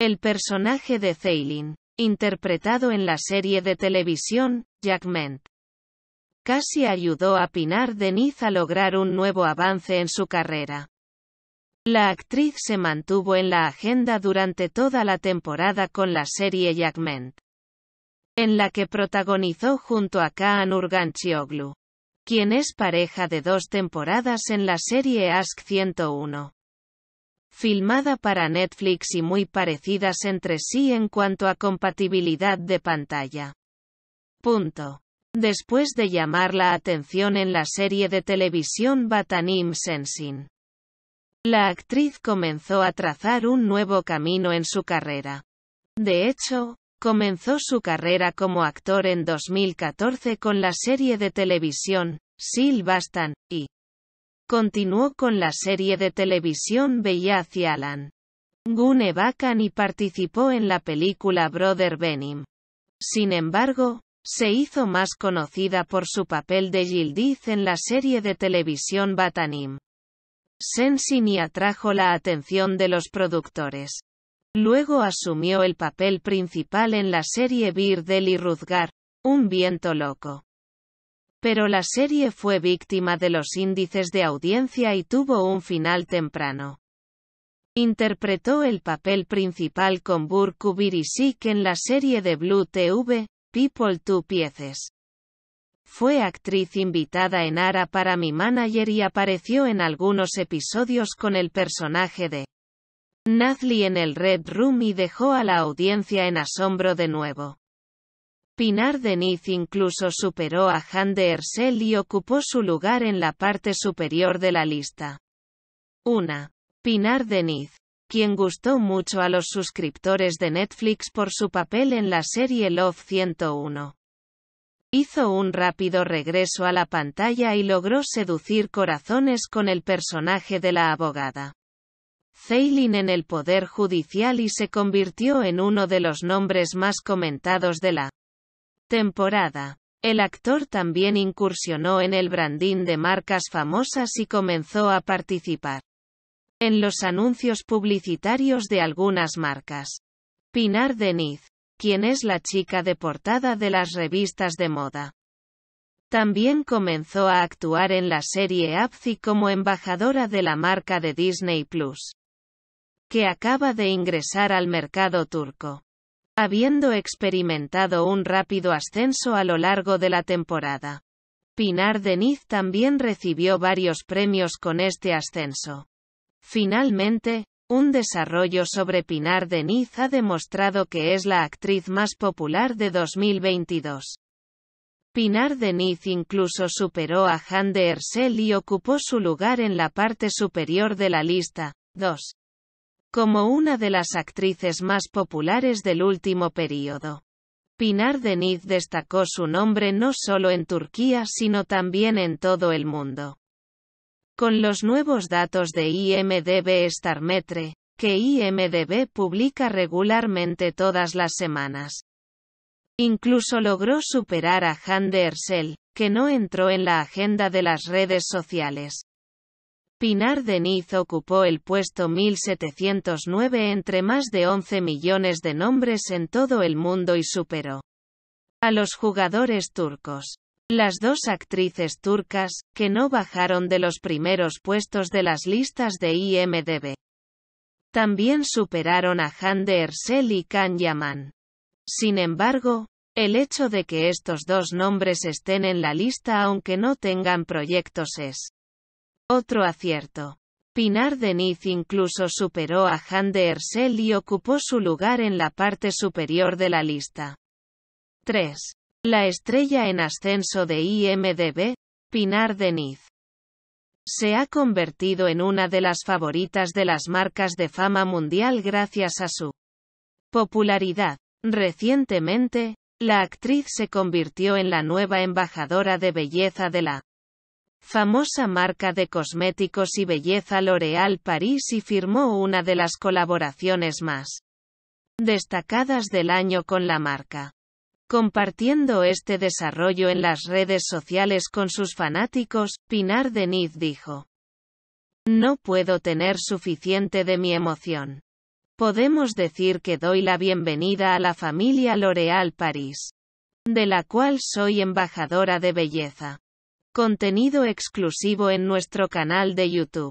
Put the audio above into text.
El personaje de Zeylin, interpretado en la serie de televisión, Jackment. Casi ayudó a Pinar Deniz a lograr un nuevo avance en su carrera. La actriz se mantuvo en la agenda durante toda la temporada con la serie Jackment, en la que protagonizó junto a Kaan Urganchioglu, quien es pareja de dos temporadas en la serie Ask 101 filmada para Netflix y muy parecidas entre sí en cuanto a compatibilidad de pantalla. Punto. Después de llamar la atención en la serie de televisión Batanim Sensin, la actriz comenzó a trazar un nuevo camino en su carrera. De hecho, comenzó su carrera como actor en 2014 con la serie de televisión, Sil y Continuó con la serie de televisión Beyaz y Alan. Gune Bakan y participó en la película Brother Benim. Sin embargo, se hizo más conocida por su papel de Gildiz en la serie de televisión Batanim. ni atrajo la atención de los productores. Luego asumió el papel principal en la serie Birdel y Ruzgar, Un viento loco. Pero la serie fue víctima de los índices de audiencia y tuvo un final temprano. Interpretó el papel principal con Burku Birisik en la serie de Blue TV, People Two Pieces. Fue actriz invitada en Ara para mi manager y apareció en algunos episodios con el personaje de Nazli en el Red Room y dejó a la audiencia en asombro de nuevo. Pinar Deniz incluso superó a Han de Ersel y ocupó su lugar en la parte superior de la lista. 1. Pinar Deniz, quien gustó mucho a los suscriptores de Netflix por su papel en la serie Love 101. Hizo un rápido regreso a la pantalla y logró seducir corazones con el personaje de la abogada. Zeylin en el Poder Judicial y se convirtió en uno de los nombres más comentados de la temporada. El actor también incursionó en el branding de marcas famosas y comenzó a participar en los anuncios publicitarios de algunas marcas. Pinar Deniz, quien es la chica de portada de las revistas de moda. También comenzó a actuar en la serie Apci como embajadora de la marca de Disney Plus, que acaba de ingresar al mercado turco habiendo experimentado un rápido ascenso a lo largo de la temporada. Pinar Deniz también recibió varios premios con este ascenso. Finalmente, un desarrollo sobre Pinar Deniz ha demostrado que es la actriz más popular de 2022. Pinar Deniz incluso superó a de Ersel y ocupó su lugar en la parte superior de la lista. 2 como una de las actrices más populares del último período. Pinar Deniz destacó su nombre no solo en Turquía sino también en todo el mundo. Con los nuevos datos de IMDB Starmetre, que IMDB publica regularmente todas las semanas. Incluso logró superar a Hande Ersel, que no entró en la agenda de las redes sociales. Pinar Deniz ocupó el puesto 1709 entre más de 11 millones de nombres en todo el mundo y superó a los jugadores turcos. Las dos actrices turcas, que no bajaron de los primeros puestos de las listas de IMDB. También superaron a Hande Ersel y Kan Yaman. Sin embargo, el hecho de que estos dos nombres estén en la lista aunque no tengan proyectos es otro acierto. Pinar Deniz incluso superó a Han de Ersel y ocupó su lugar en la parte superior de la lista. 3. La estrella en ascenso de IMDB, Pinar Deniz. Se ha convertido en una de las favoritas de las marcas de fama mundial gracias a su popularidad. Recientemente, la actriz se convirtió en la nueva embajadora de belleza de la famosa marca de cosméticos y belleza L'Oréal París y firmó una de las colaboraciones más destacadas del año con la marca. Compartiendo este desarrollo en las redes sociales con sus fanáticos, Pinar Deniz dijo. No puedo tener suficiente de mi emoción. Podemos decir que doy la bienvenida a la familia L'Oréal París, de la cual soy embajadora de belleza. Contenido exclusivo en nuestro canal de YouTube.